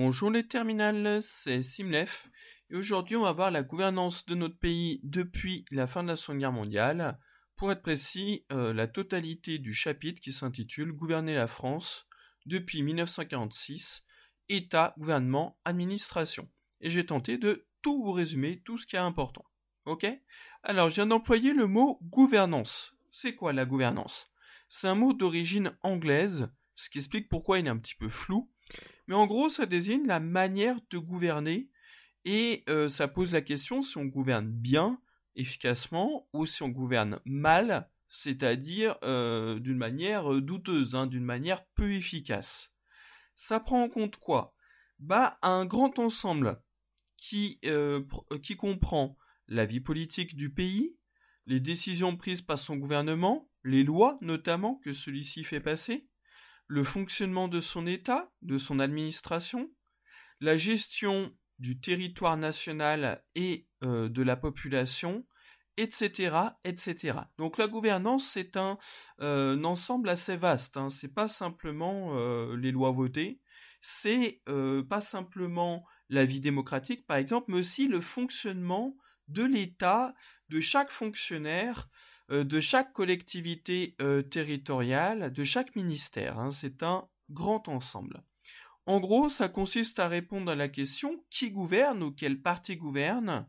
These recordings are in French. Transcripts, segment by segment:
Bonjour les terminales, c'est Simlef et aujourd'hui on va voir la gouvernance de notre pays depuis la fin de la Seconde Guerre mondiale. Pour être précis, euh, la totalité du chapitre qui s'intitule Gouverner la France depuis 1946, État, gouvernement, administration. Et j'ai tenté de tout vous résumer, tout ce qui est important. Ok Alors je viens d'employer le mot gouvernance. C'est quoi la gouvernance C'est un mot d'origine anglaise, ce qui explique pourquoi il est un petit peu flou mais en gros, ça désigne la manière de gouverner et euh, ça pose la question si on gouverne bien, efficacement, ou si on gouverne mal, c'est-à-dire euh, d'une manière euh, douteuse, hein, d'une manière peu efficace. Ça prend en compte quoi Bah, un grand ensemble qui, qui comprend la vie politique du pays, les décisions prises par son gouvernement, les lois notamment que celui-ci fait passer, le fonctionnement de son État, de son administration, la gestion du territoire national et euh, de la population, etc., etc. Donc la gouvernance, c'est euh, un, ensemble assez vaste. Hein. C'est pas simplement euh, les lois votées, c'est pas simplement la vie démocratique, par exemple, mais aussi le fonctionnement de l'État, de chaque fonctionnaire, euh, de chaque collectivité euh, territoriale, de chaque ministère. Hein. C'est un grand ensemble. En gros, ça consiste à répondre à la question qui gouverne ou quel parti gouverne,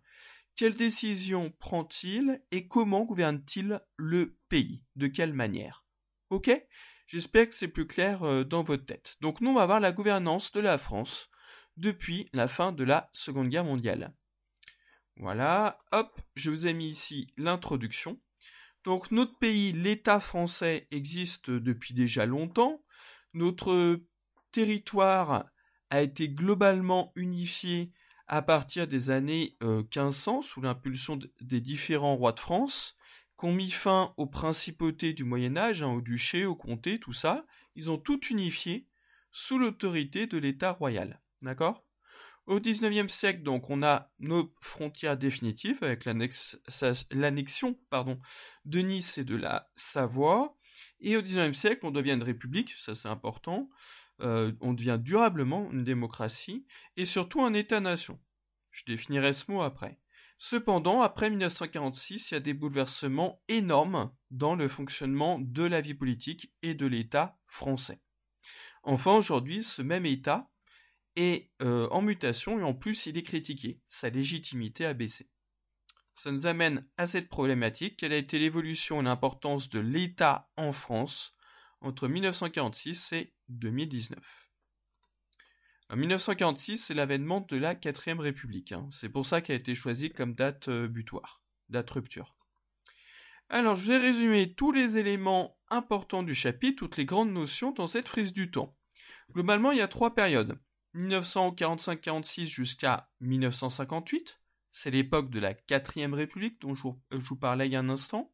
quelles décisions prend-il et comment gouverne-t-il le pays, de quelle manière. Ok J'espère que c'est plus clair euh, dans votre tête. Donc nous, on va voir la gouvernance de la France depuis la fin de la Seconde Guerre mondiale. Voilà, hop, je vous ai mis ici l'introduction. Donc notre pays, l'État français, existe depuis déjà longtemps. Notre territoire a été globalement unifié à partir des années 1500 euh, sous l'impulsion des différents rois de France, qui ont mis fin aux principautés du Moyen Âge, hein, aux duchés, aux comtés, tout ça. Ils ont tout unifié sous l'autorité de l'État royal. D'accord au XIXe siècle, donc, on a nos frontières définitives avec l'annexion de Nice et de la Savoie. Et au XIXe siècle, on devient une république, ça c'est important. Euh, on devient durablement une démocratie et surtout un État-nation. Je définirai ce mot après. Cependant, après 1946, il y a des bouleversements énormes dans le fonctionnement de la vie politique et de l'État français. Enfin, aujourd'hui, ce même État et euh, en mutation et en plus il est critiqué. Sa légitimité a baissé. Ça nous amène à cette problématique. Quelle a été l'évolution et l'importance de l'État en France entre 1946 et 2019 en 1946, c'est l'avènement de la 4ème République. Hein. C'est pour ça qu'elle a été choisie comme date euh, butoir, date rupture. Alors, je vais résumer tous les éléments importants du chapitre, toutes les grandes notions dans cette frise du temps. Globalement, il y a trois périodes. 1945-46 jusqu'à 1958, c'est l'époque de la 4 quatrième république dont euh, je vous, parlais il y a un instant.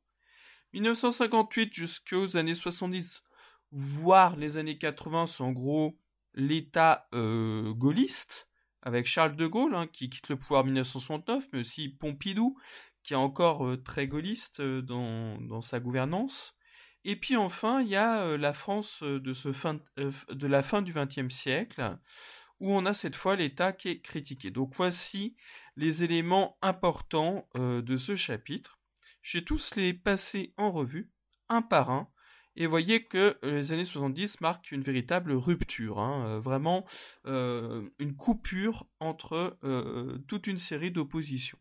1958 jusqu'aux années 70, voire les années 80, c'est en gros l'État euh, gaulliste, avec Charles de Gaulle, hein, qui quitte le pouvoir en 1969, mais aussi Pompidou, qui est encore euh, très gaulliste dans, sa gouvernance. Et puis enfin, il y a la France de, fin, de la fin du XXe siècle, où on a cette fois l'État qui est critiqué. Donc voici les éléments importants euh, de ce chapitre. J'ai tous les passés en revue, un par un, et voyez que euh, les années 70 marquent une véritable rupture, hein, euh, vraiment une coupure entre toute une série d'oppositions.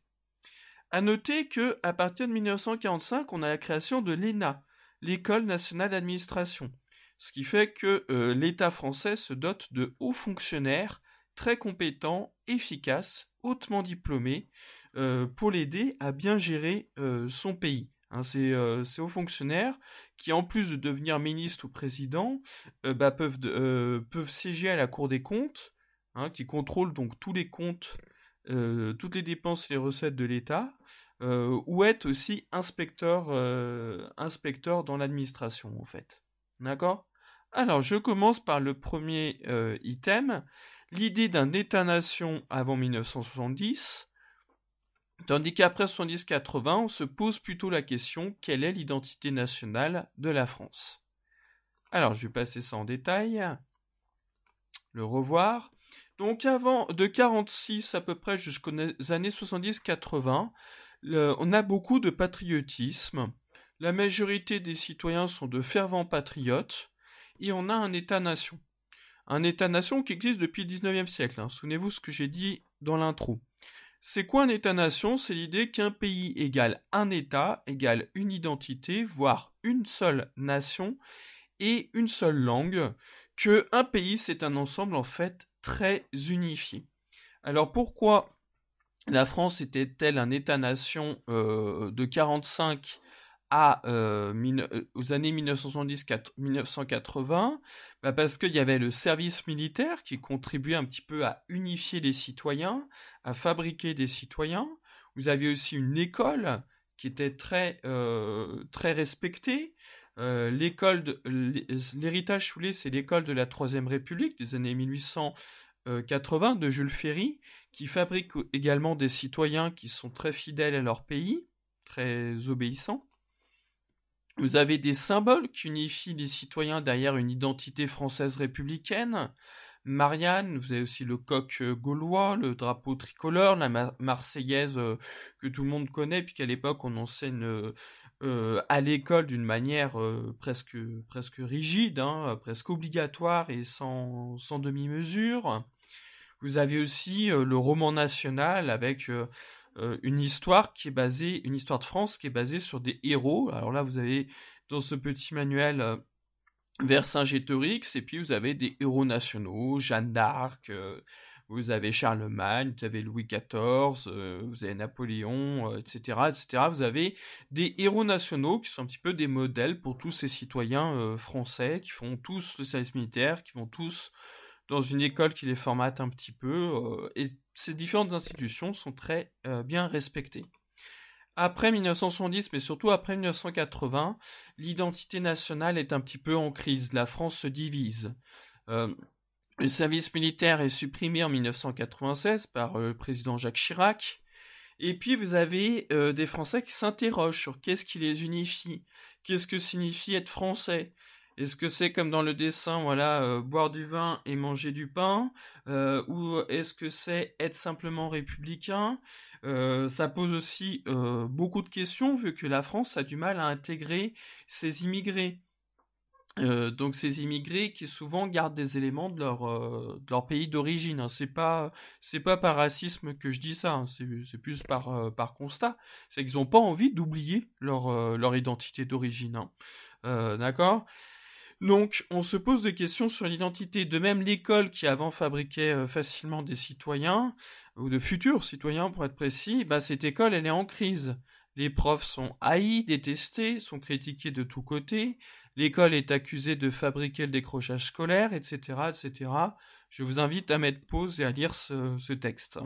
À noter que à partir de 1945, on a la création de l'ENA, l'École nationale d'administration, ce qui fait que euh, l'État français se dote de hauts fonctionnaires très compétents, efficaces, hautement diplômés, euh, pour l'aider à bien gérer euh, son pays. Hein, ces, hauts fonctionnaires qui, en plus de devenir ministre ou président, bah, peuvent, siéger à la Cour des comptes, hein, qui contrôle donc tous les comptes, toutes les dépenses et les recettes de l'État, ou être aussi inspecteur, inspecteur dans l'administration en fait. D'accord Alors, je commence par le premier euh, item, l'idée d'un État-nation avant 1970, tandis qu'après 70-80, on se pose plutôt la question quelle est l'identité nationale de la France Alors, je vais passer ça en détail, le revoir. Donc avant de 46 à peu près jusqu'aux années 70-80, on a beaucoup de patriotisme la majorité des citoyens sont de fervents patriotes et on a un État-nation. Un État-nation qui existe depuis le XIXe siècle. Hein. Souvenez-vous ce que j'ai dit dans l'intro. C'est quoi un État-nation C'est l'idée qu'un pays égale un État, égale une identité, voire une seule nation et une seule langue, que un pays c'est un ensemble en fait très unifié. Alors pourquoi la France était-elle un État-nation euh, de 45 à, euh, euh, aux années 1970-1980, bah parce qu'il y avait le service militaire qui contribuait un petit peu à unifier les citoyens, à fabriquer des citoyens. Vous aviez aussi une école qui était très, euh, très respectée. Euh, l'école l'héritage foulé c'est l'école de la Troisième République des années 1880 de Jules Ferry, qui fabrique également des citoyens qui sont très fidèles à leur pays, très obéissants. Vous avez des symboles qui unifient les citoyens derrière une identité française républicaine. Marianne, vous avez aussi le coq euh, gaulois, le drapeau tricolore, la marseillaise euh, que tout le monde connaît, puisqu'à l'époque on enseigne euh, à l'école d'une manière presque, presque rigide, hein, presque obligatoire et sans, sans demi-mesure. Vous avez aussi le roman national avec euh, une histoire qui est basée, une histoire de France qui est basée sur des héros. Alors là, vous avez dans ce petit manuel euh, Vercingétorix, et puis vous avez des héros nationaux, Jeanne d'Arc, euh, vous avez Charlemagne, vous avez Louis XIV, euh, vous avez Napoléon, etc., etc. Vous avez des héros nationaux qui sont un petit peu des modèles pour tous ces citoyens français qui font tous le service militaire, qui vont tous dans une école qui les formate un petit peu, ces différentes institutions sont très euh, bien respectées. Après 1970, mais surtout après 1980, l'identité nationale est un petit peu en crise. La France se divise. Euh, le service militaire est supprimé en 1996 par euh, le président Jacques Chirac. Et puis vous avez des Français qui s'interrogent sur qu'est-ce qui les unifie, qu'est-ce que signifie être français, est-ce que c'est comme dans le dessin, voilà, euh, boire du vin et manger du pain euh, Ou est-ce que c'est être simplement républicain euh, Ça pose aussi beaucoup de questions, vu que la France a du mal à intégrer ses immigrés. donc ces immigrés qui souvent gardent des éléments de leur, pays d'origine. Hein. C'est pas c'est pas par racisme que je dis ça, hein. c'est plus par, par constat. C'est qu'ils n'ont pas envie d'oublier leur, leur identité d'origine. Hein. D'accord donc, on se pose des questions sur l'identité. De même, l'école qui avant fabriquait euh, facilement des citoyens, ou de futurs citoyens pour être précis, bah, cette école, elle est en crise. Les profs sont haïs, détestés, sont critiqués de tous côtés. L'école est accusée de fabriquer le décrochage scolaire, etc., etc. Je vous invite à mettre pause et à lire ce, ce texte.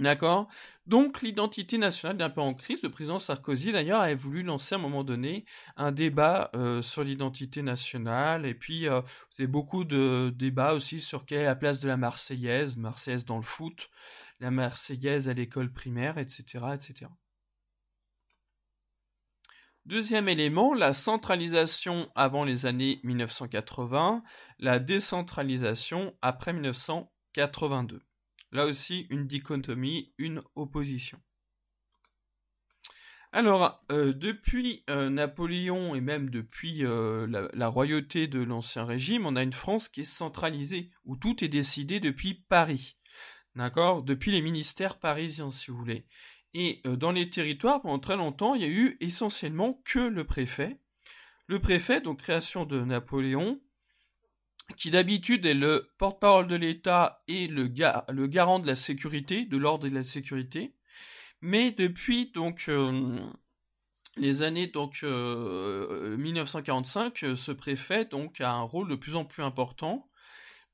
D'accord Donc l'identité nationale est un peu en crise. Le président Sarkozy, d'ailleurs, avait voulu lancer à un moment donné un débat euh, sur l'identité nationale. Et puis, vous euh, avez beaucoup de débats aussi sur quelle est la place de la Marseillaise, Marseillaise dans le foot, la Marseillaise à l'école primaire, etc., etc. Deuxième élément, la centralisation avant les années 1980, la décentralisation après 1982. Là aussi, une dichotomie, une opposition. Alors, euh, depuis euh, Napoléon et même depuis euh, la, royauté de l'Ancien Régime, on a une France qui est centralisée, où tout est décidé depuis Paris. D'accord Depuis les ministères parisiens, si vous voulez. Et dans les territoires, pendant très longtemps, il n'y a eu essentiellement que le préfet. Le préfet, donc création de Napoléon, qui d'habitude est le porte-parole de l'État et le, garant de la sécurité, de l'ordre et de la sécurité. Mais depuis donc euh, les années donc 1945, euh, ce préfet donc a un rôle de plus en plus important.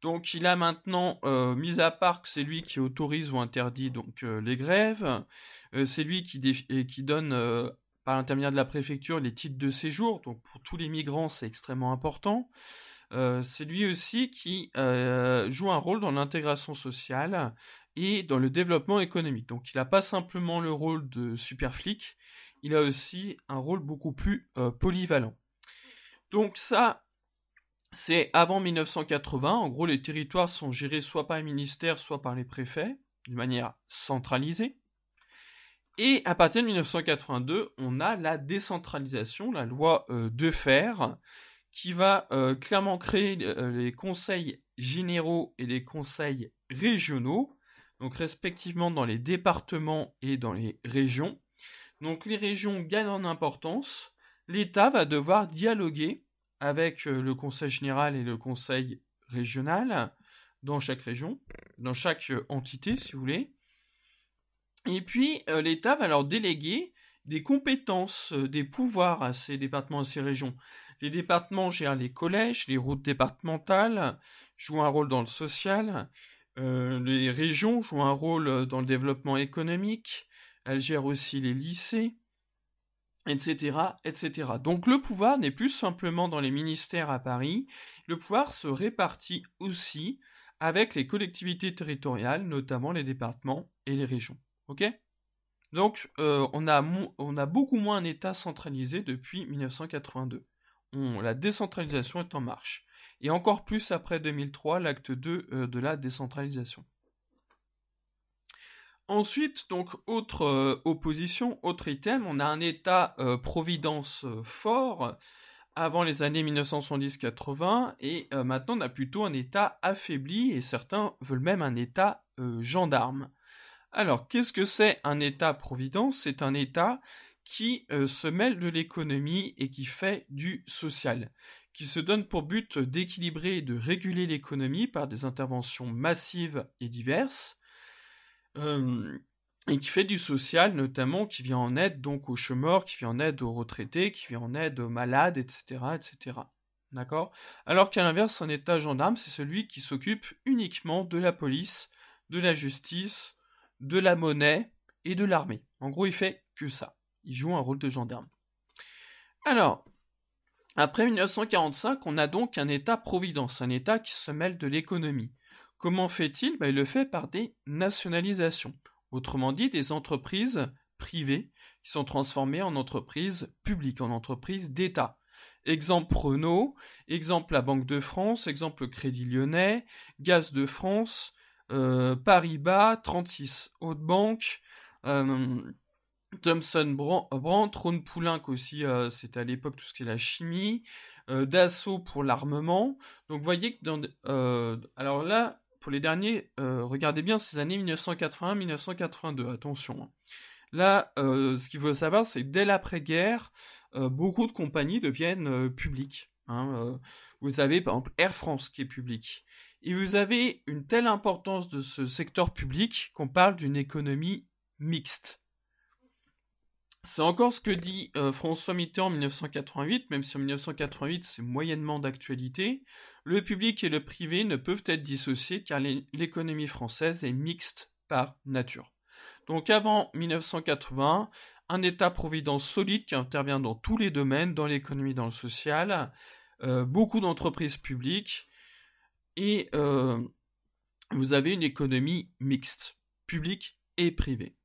Donc il a maintenant euh, mis à part que c'est lui qui autorise ou interdit donc les grèves, c'est lui qui, qui donne par l'intermédiaire de la préfecture les titres de séjour. Donc pour tous les migrants c'est extrêmement important. Euh, c'est lui aussi qui euh, joue un rôle dans l'intégration sociale et dans le développement économique. Donc il n'a pas simplement le rôle de super flic, il a aussi un rôle beaucoup plus euh, polyvalent. Donc ça, c'est avant 1980. En gros, les territoires sont gérés soit par les ministères, soit par les préfets, d'une manière centralisée. Et à partir de 1982, on a la décentralisation, la loi de fer, qui va euh, clairement créer euh, les conseils généraux et les conseils régionaux, donc respectivement dans les départements et dans les régions. Donc les régions gagnent en importance, l'État va devoir dialoguer avec euh, le conseil général et le conseil régional dans chaque région, dans chaque entité si vous voulez. Et puis l'État va leur déléguer des compétences, des pouvoirs à ces départements, à ces régions. Les départements gèrent les collèges, les routes départementales jouent un rôle dans le social, euh, les régions jouent un rôle dans le développement économique, elles gèrent aussi les lycées, etc., etc. Donc le pouvoir n'est plus simplement dans les ministères à Paris, le pouvoir se répartit aussi avec les collectivités territoriales, notamment les départements et les régions. Ok Donc euh, on, a on a beaucoup moins un État centralisé depuis 1982 la décentralisation est en marche. Et encore plus après 2003, l'acte 2 euh, de la décentralisation. Ensuite, donc, autre euh, opposition, autre item, on a un État-providence euh, fort avant les années 1970-80, et maintenant on a plutôt un État affaibli, et certains veulent même un État gendarme. Alors, qu'est-ce que c'est un État-providence C'est un État qui euh, se mêle de l'économie et qui fait du social, qui se donne pour but d'équilibrer et de réguler l'économie par des interventions massives et diverses, euh, et qui fait du social notamment, qui vient en aide donc aux chômeurs, qui vient en aide aux retraités, qui vient en aide aux malades, etc. etc. D'accord Alors qu'à l'inverse, un état gendarme, c'est celui qui s'occupe uniquement de la police, de la justice, de la monnaie et de l'armée. En gros, il fait que ça. Il joue un rôle de gendarme. Alors, après 1945, on a donc un État-providence, un État qui se mêle de l'économie. Comment fait-il ben, Il le fait par des nationalisations, autrement dit des entreprises privées qui sont transformées en entreprises publiques, en entreprises d'État. Exemple Renault, exemple la Banque de France, exemple Crédit Lyonnais, Gaz de France, euh, Paris-Bas, 36 autres banques, euh, Thompson Brandt, Trône Poulin aussi, euh, c'était à l'époque tout ce qui est la chimie, euh, Dassault pour l'armement. Donc vous voyez que dans... Euh, alors là, pour les derniers, regardez bien ces années 1981-1982, attention. Hein. Là, ce qu'il faut savoir, c'est que dès l'après-guerre, beaucoup de compagnies deviennent publiques. Hein, vous avez par exemple Air France qui est publique. Et vous avez une telle importance de ce secteur public qu'on parle d'une économie mixte. C'est encore ce que dit euh, François Mitterrand en 1988, même si en 1988 c'est moyennement d'actualité. Le public et le privé ne peuvent être dissociés car l'économie française est mixte par nature. Donc avant 1980, un État-providence solide qui intervient dans tous les domaines, dans l'économie, dans le social, euh, beaucoup d'entreprises publiques, et euh, vous avez une économie mixte, publique et privée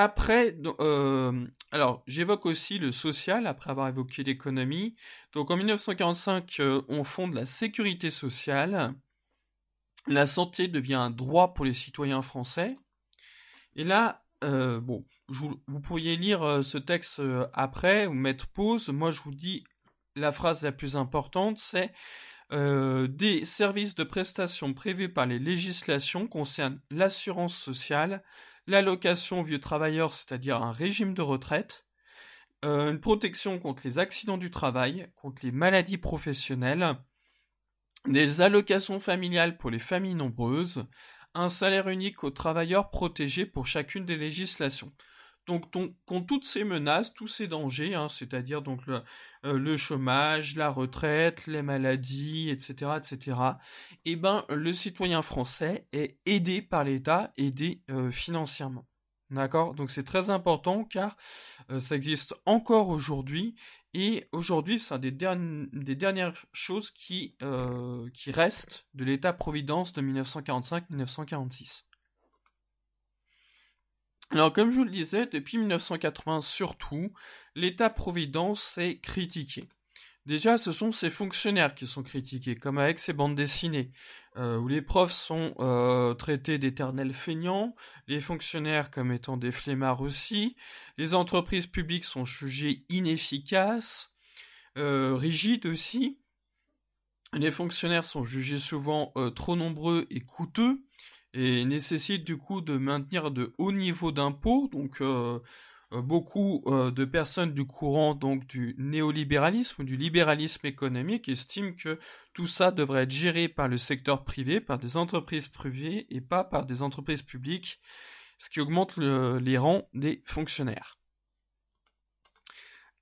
après, euh, alors j'évoque aussi le social après avoir évoqué l'économie. Donc en 1945, euh, on fonde la sécurité sociale. La santé devient un droit pour les citoyens français. Et là, euh, bon, vous, pourriez lire ce texte après ou mettre pause. Moi, je vous dis la phrase la plus importante, c'est des services de prestations prévus par les législations concernent l'assurance sociale, l'allocation vieux travailleurs, c'est-à-dire un régime de retraite, euh, une protection contre les accidents du travail, contre les maladies professionnelles, des allocations familiales pour les familles nombreuses, un salaire unique aux travailleurs protégés pour chacune des législations. Donc, ton, toutes ces menaces, tous ces dangers, hein, c'est-à-dire donc euh, le, chômage, la retraite, les maladies, etc., etc., eh ben, le citoyen français est aidé par l'État, aidé euh, financièrement. D'accord Donc c'est très important car euh, ça existe encore aujourd'hui et aujourd'hui c'est des, dernières choses qui, qui de l'État-providence de 1945-1946. Alors comme je vous le disais, depuis 1980 surtout, l'État-providence est critiqué. Déjà, ce sont ses fonctionnaires qui sont critiqués, comme avec ses bandes dessinées, euh, où les profs sont euh, traités d'éternels feignants, les fonctionnaires comme étant des flemmards aussi, les entreprises publiques sont jugées inefficaces, euh, rigides aussi, les fonctionnaires sont jugés souvent trop nombreux et coûteux, et nécessite du coup de maintenir de hauts niveaux d'impôts, donc euh, euh, beaucoup euh, de personnes du courant donc du néolibéralisme ou du libéralisme économique estiment que tout ça devrait être géré par le secteur privé, par des entreprises privées et pas par des entreprises publiques, ce qui augmente les rangs des fonctionnaires.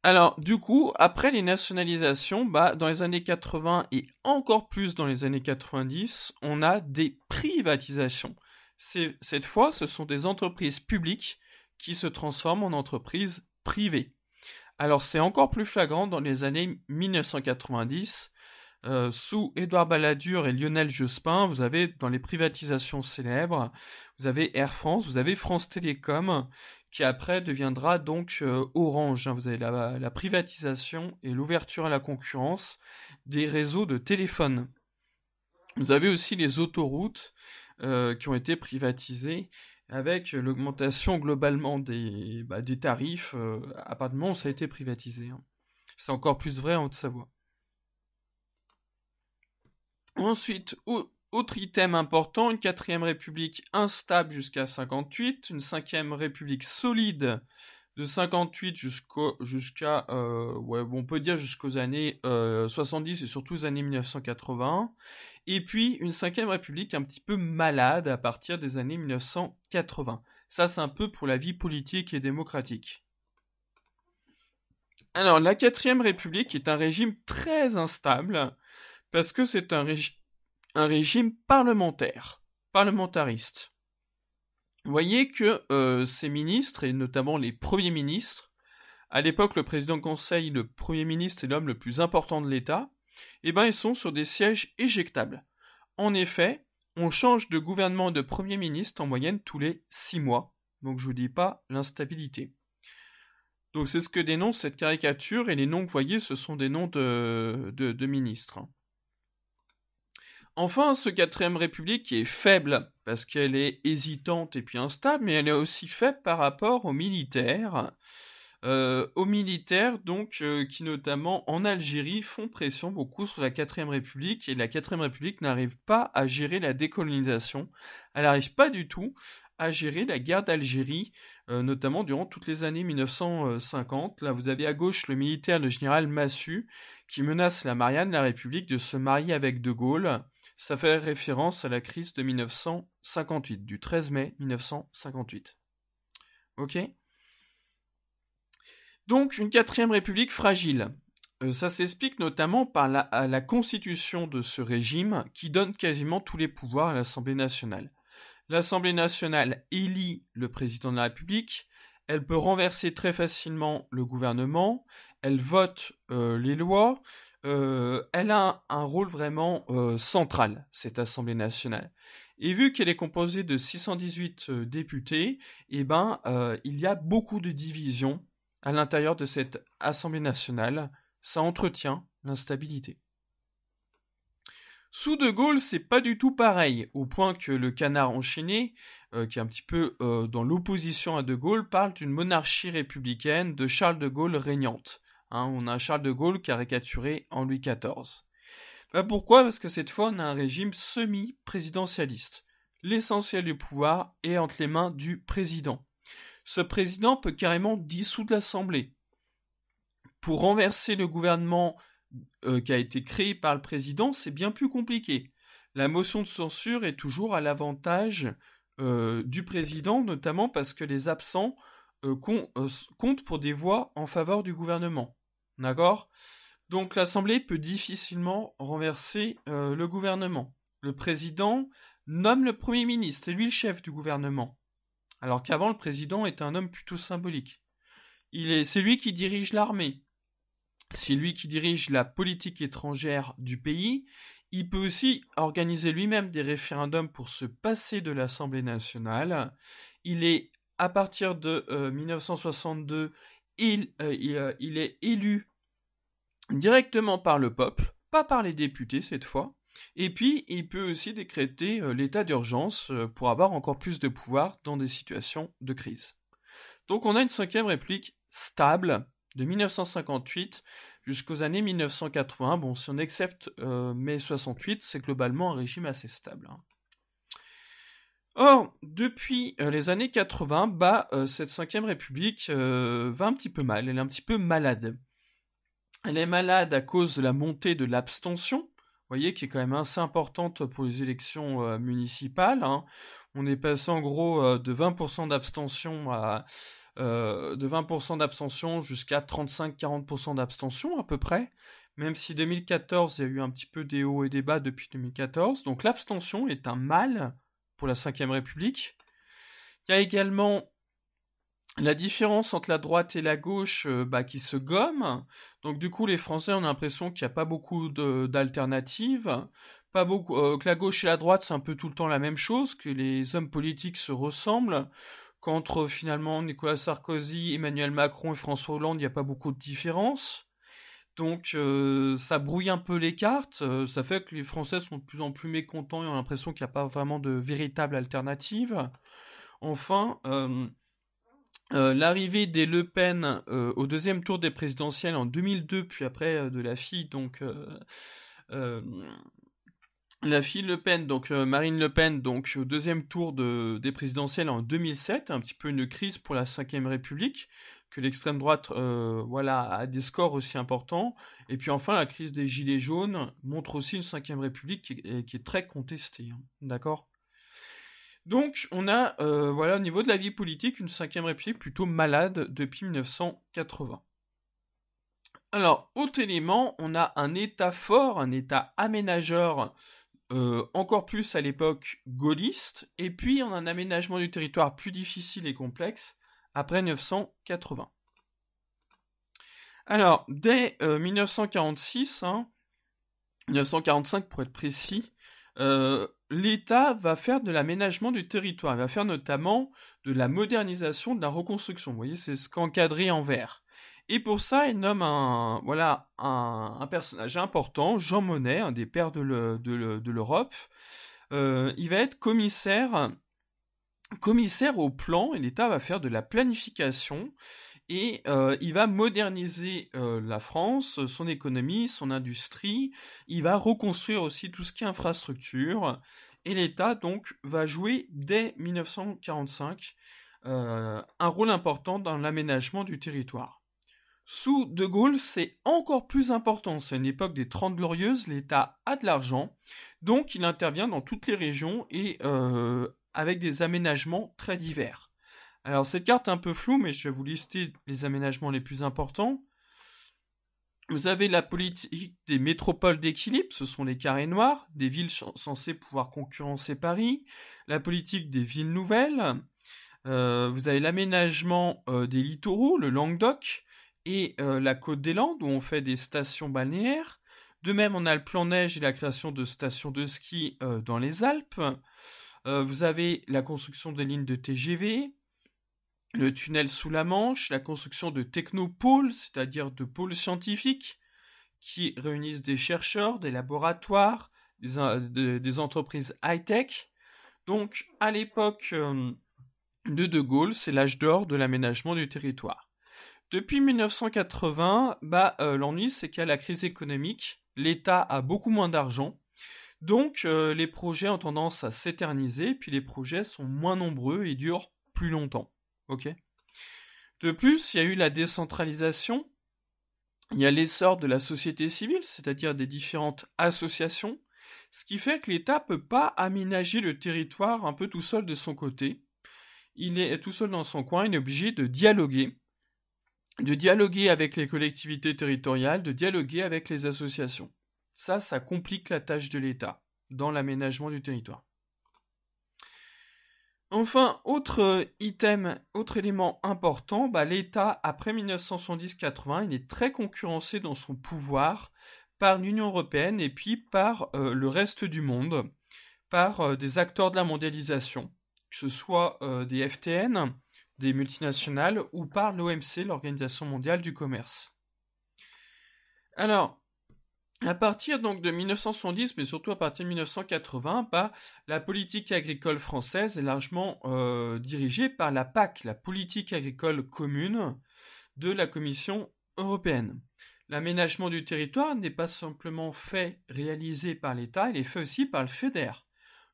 Alors, du coup, après les nationalisations, bah, dans les années 80 et encore plus dans les années 90, on a des privatisations. Cette fois, ce sont des entreprises publiques qui se transforment en entreprises privées. Alors, c'est encore plus flagrant dans les années 1990. Euh, sous Édouard Balladur et Lionel Jospin, vous avez dans les privatisations célèbres, vous avez Air France, vous avez France Télécom qui après deviendra donc euh, Orange. Hein. Vous avez la, privatisation et l'ouverture à la concurrence des réseaux de téléphone. Vous avez aussi les autoroutes euh, qui ont été privatisées avec l'augmentation globalement des, bah, tarifs euh, Apparemment, à ça a été privatisé. Hein. C'est encore plus vrai en hein, Haute-Savoie. Ensuite, autre item important, une quatrième république instable jusqu'à 58, une cinquième république solide de 58 jusqu'à euh, on peut dire jusqu'aux années 70 euh, et surtout aux années 1980, et puis une cinquième république un petit peu malade à partir des années 1980 ça c'est un peu pour la vie politique et démocratique alors la quatrième république est un régime très instable parce que c'est un régime un régime parlementaire, parlementariste. Vous voyez que euh, ces ministres, et notamment les premiers ministres, à l'époque le président conseil, le premier ministre est l'homme le plus important de l'État, eh ben ils sont sur des sièges éjectables. En effet, on change de gouvernement de premier ministre en moyenne tous les six mois. Donc je vous dis pas l'instabilité. Donc c'est ce que dénonce cette caricature et les noms que vous voyez, ce sont des noms de ministres. Enfin, ce quatrième république est faible, parce qu'elle est hésitante et puis instable, mais elle est aussi faible par rapport aux militaires. Euh, aux militaires, donc, euh, qui notamment en Algérie font pression beaucoup sur la quatrième république, et la quatrième république n'arrive pas à gérer la décolonisation, elle n'arrive pas du tout à gérer la guerre d'Algérie, euh, notamment durant toutes les années 1950. Là, vous avez à gauche le militaire, le général Massu, qui menace la Marianne, la République, de se marier avec De Gaulle. Ça fait référence à la crise de 1958, du 13 mai 1958. Ok Donc, une quatrième république fragile. Euh, ça s'explique notamment par la constitution de ce régime qui donne quasiment tous les pouvoirs à l'Assemblée nationale. L'Assemblée nationale élit le président de la République, elle peut renverser très facilement le gouvernement, elle vote euh, les lois, euh, elle a un, rôle vraiment euh, central, cette Assemblée nationale. Et vu qu'elle est composée de 618 députés, eh ben, il y a beaucoup de divisions à l'intérieur de cette Assemblée nationale. Ça entretient l'instabilité. Sous De Gaulle, c'est pas du tout pareil, au point que le canard enchaîné, qui est un petit peu dans l'opposition à De Gaulle, parle d'une monarchie républicaine de Charles de Gaulle régnante. Hein, on a Charles de Gaulle caricaturé en Louis XIV. Bah, pourquoi Parce que cette fois, on a un régime semi-présidentialiste. L'essentiel du pouvoir est entre les mains du président. Ce président peut carrément dissoudre l'Assemblée. Pour renverser le gouvernement euh, qui a été créé par le président, c'est bien plus compliqué. La motion de censure est toujours à l'avantage euh, du président, notamment parce que les absents euh, euh, compte pour des voix en faveur du gouvernement. D'accord Donc l'Assemblée peut difficilement renverser euh, le gouvernement. Le président nomme le Premier ministre, c'est lui le chef du gouvernement. Alors qu'avant, le président était un homme plutôt symbolique. Il est, c'est lui qui dirige l'armée, c'est lui qui dirige la politique étrangère du pays. Il peut aussi organiser lui-même des référendums pour se passer de l'Assemblée nationale. Il est à partir de 1962, euh, euh, euh, il, est élu directement par le peuple, pas par les députés cette fois. Et puis, il peut aussi décréter l'état d'urgence pour avoir encore plus de pouvoir dans des situations de crise. Donc on a une cinquième réplique stable de 1958 jusqu'aux années 1980. Bon, si on accepte mai 68, c'est globalement un régime assez stable. Hein. Or, depuis euh, les années 80, bah, euh, cette 5ème République euh, va un petit peu mal, elle est un petit peu malade. Elle est malade à cause de la montée de l'abstention, vous voyez, qui est quand même assez importante pour les élections municipales. Hein. On est passé en gros de 20% d'abstention à... de 20% d'abstention jusqu'à 35-40% d'abstention à peu près même si 2014, il y a eu un petit peu des hauts et des bas depuis 2014. Donc l'abstention est un mal pour la Ve République. Il y a également la différence entre la droite et la gauche euh, bah, qui se gomme. Donc du coup, les Français ont l'impression qu'il n'y a pas beaucoup d'alternatives. Pas beaucoup, euh, que la gauche et la droite, c'est un peu tout le temps la même chose, que les hommes politiques se ressemblent, qu'entre finalement Nicolas Sarkozy, Emmanuel Macron et François Hollande, il n'y a pas beaucoup de différence. Donc euh, ça brouille un peu les cartes, euh, ça fait que les Français sont de plus en plus mécontents et ont l'impression qu'il n'y a pas vraiment de véritable alternative. Enfin, euh, l'arrivée des Le Pen au deuxième tour des présidentielles en 2002, puis après de la fille, donc la fille Le Pen, donc Marine Le Pen, donc au deuxième tour des présidentielles en 2007, un petit peu une crise pour la Ve République, que l'extrême droite euh, voilà, a des scores aussi importants. Et puis enfin, la crise des Gilets jaunes montre aussi une 5 République qui est, très contestée. Hein. D'accord donc, on a, euh, voilà, au niveau de la vie politique, une 5 République plutôt malade depuis 1980. Alors, autre élément, on a un État fort, un État aménageur, euh, encore plus à l'époque gaulliste, et puis on a un aménagement du territoire plus difficile et complexe, après 1980. Alors, dès 1946, euh, 1945 hein, pour être précis, euh, l'État va faire de l'aménagement du territoire, il va faire notamment de la modernisation, de la reconstruction. Vous voyez, c'est ce qu'encadré en vert. Et pour ça, il nomme un, voilà, un, personnage important, Jean Monnet, un des pères de l'Europe. Euh, il va être commissaire commissaire au plan, et l'État va faire de la planification et euh, il va moderniser euh, la France, son économie, son industrie, il va reconstruire aussi tout ce qui est infrastructure, et l'État donc va jouer dès 1945 euh, un rôle important dans l'aménagement du territoire. Sous De Gaulle, c'est encore plus important. C'est une époque des Trente Glorieuses, l'État a de l'argent, donc il intervient dans toutes les régions et euh, avec des aménagements très divers. Alors cette carte est un peu floue, mais je vais vous lister les aménagements les plus importants. Vous avez la politique des métropoles d'équilibre, ce sont les carrés noirs, des villes censées pouvoir concurrencer Paris, la politique des villes nouvelles, euh, vous avez l'aménagement euh, des littoraux, le Languedoc, et la côte des Landes, où on fait des stations balnéaires, de même, on a le plan neige et la création de stations de ski euh, dans les Alpes. Euh, vous avez la construction des lignes de TGV, le tunnel sous la Manche, la construction de technopôles, c'est-à-dire de pôles scientifiques qui réunissent des chercheurs, des laboratoires, des, euh, entreprises high-tech. Donc, à l'époque de De Gaulle, c'est l'âge d'or de l'aménagement du territoire. Depuis 1980, bah, l'ennui, c'est qu'il y a la crise économique l'État a beaucoup moins d'argent. Donc euh, les projets ont tendance à s'éterniser, puis les projets sont moins nombreux et durent plus longtemps. De plus, il y a eu la décentralisation, il y a l'essor de la société civile, c'est-à-dire des différentes associations, ce qui fait que l'État peut pas aménager le territoire un peu tout seul de son côté. Il est tout seul dans son coin, il est obligé de dialoguer de dialoguer avec les collectivités territoriales, de dialoguer avec les associations. Ça, ça complique la tâche de l'État dans l'aménagement du territoire. Enfin, autre euh, item, autre élément important, bah, l'État, après 1970-80, il est très concurrencé dans son pouvoir par l'Union européenne et puis par euh, le reste du monde, par euh, des acteurs de la mondialisation, que ce soit des FTN, des multinationales ou par l'OMC, l'Organisation mondiale du commerce. Alors, à partir donc de 1970, mais surtout à partir de 1980, par bah, la politique agricole française est largement euh, dirigée par la PAC, la politique agricole commune de la Commission européenne. L'aménagement du territoire n'est pas simplement fait réalisé par l'État, il est fait aussi par le FEDER,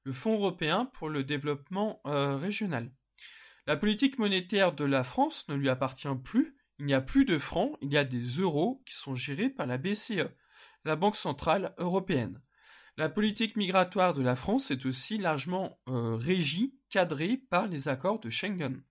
le Fonds européen pour le développement euh, régional. La politique monétaire de la France ne lui appartient plus, il n'y a plus de francs, il y a des euros qui sont gérés par la BCE, la Banque centrale européenne. La politique migratoire de la France est aussi largement euh, régie, cadrée par les accords de Schengen.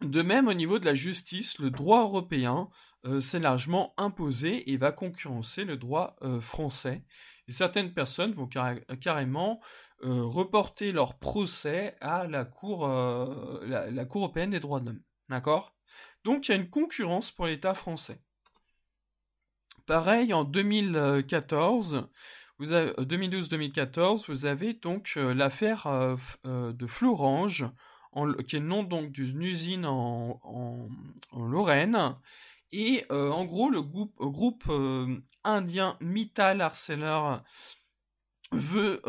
de même, au niveau de la justice, le droit européen euh, s'est largement imposé et va concurrencer le droit euh, français. certaines personnes vont carrément euh, reporter leur procès à la Cour, européenne des droits de l'homme. D'accord Donc il y a une concurrence pour l'État français. Pareil, en 2014, 2012-2014, vous avez donc l'affaire de Florange, qui est le nom d'une usine en Lorraine, et euh, en gros, le groupe, euh, euh, indien Mittal Arcelor veut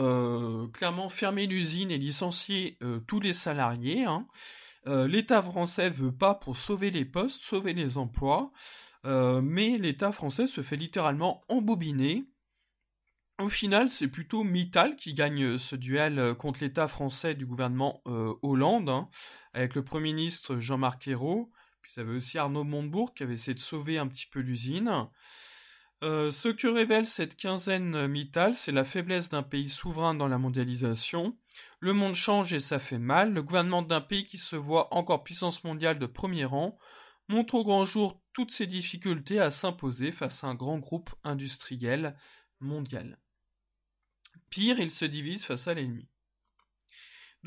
clairement fermer l'usine et licencier tous les salariés. Hein. L'État français veut pas pour sauver les postes, sauver les emplois, mais l'État français se fait littéralement embobiner. Au final, c'est plutôt Mittal qui gagne ce duel contre l'État français du gouvernement Hollande, hein, avec le Premier ministre Jean-Marc Ayrault. Vous avez aussi Arnaud Montebourg qui avait essayé de sauver un petit peu l'usine. Euh, ce que révèle cette quinzaine euh, mitale, c'est la faiblesse d'un pays souverain dans la mondialisation. Le monde change et ça fait mal. Le gouvernement d'un pays qui se voit encore puissance mondiale de premier rang montre au grand jour toutes ses difficultés à s'imposer face à un grand groupe industriel mondial. Pire, il se divise face à l'ennemi.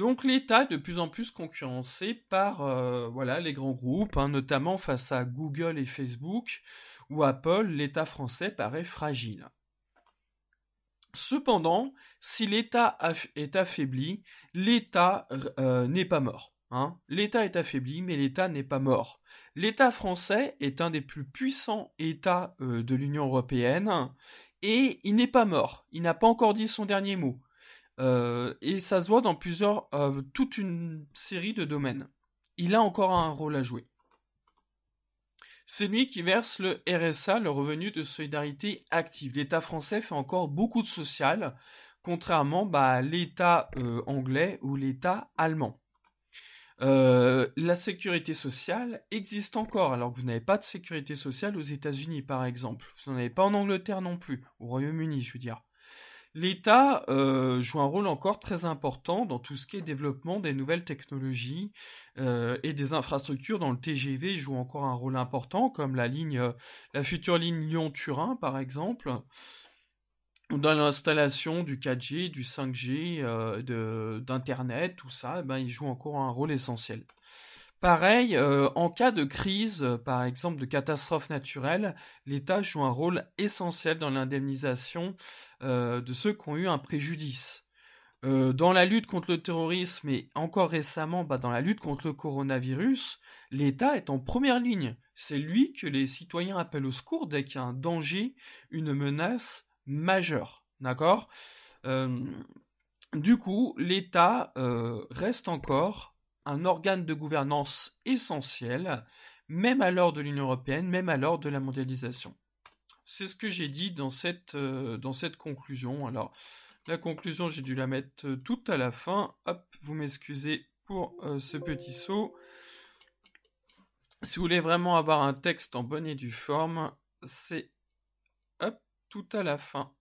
Donc l'État est de plus en plus concurrencé par euh, voilà, les grands groupes, hein, notamment face à Google et Facebook, ou Apple, l'État français paraît fragile. Cependant, si l'État est affaibli, l'État euh, n'est pas mort. Hein. L'État est affaibli, mais l'État n'est pas mort. L'État français est un des plus puissants États euh, de l'Union européenne et il n'est pas mort. Il n'a pas encore dit son dernier mot. Euh, et ça se voit dans plusieurs, euh, toute une série de domaines. Il a encore un rôle à jouer. C'est lui qui verse le RSA, le revenu de solidarité active. L'État français fait encore beaucoup de social, contrairement bah, à l'État euh, anglais ou l'État allemand. la sécurité sociale existe encore, alors que vous n'avez pas de sécurité sociale aux États-Unis, par exemple. Vous n'en avez pas en Angleterre non plus, au Royaume-Uni, je veux dire. L'État euh, joue un rôle encore très important dans tout ce qui est développement des nouvelles technologies euh, et des infrastructures. Dans le TGV, il joue encore un rôle important, comme la euh, future ligne Lyon-Turin, par exemple, dans l'installation du 4G, du 5G, d'Internet, tout ça. Eh ben, il joue encore un rôle essentiel. Pareil, euh, en cas de crise, euh, par exemple de catastrophe naturelle, l'État joue un rôle essentiel dans l'indemnisation euh, de ceux qui ont eu un préjudice. dans la lutte contre le terrorisme et encore récemment bah, dans la lutte contre le coronavirus, l'État est en première ligne. C'est lui que les citoyens appellent au secours dès qu'il y a un danger, une menace majeure. D'accord Du coup, l'État reste encore un organe de gouvernance essentiel, même à l'heure de l'Union européenne, même à l'heure de la mondialisation. C'est ce que j'ai dit dans cette, euh, dans cette conclusion. Alors, la conclusion, j'ai dû la mettre euh, tout à la fin. Hop, vous m'excusez pour euh, ce petit saut. Si vous voulez vraiment avoir un texte en bonne et due forme, c'est tout à la fin.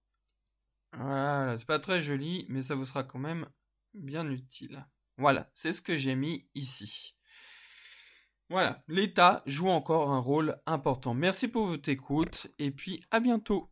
Voilà, c'est pas très joli, mais ça vous sera quand même bien utile. Voilà, c'est ce que j'ai mis ici. Voilà, l'État joue encore un rôle important. Merci pour votre écoute et puis à bientôt.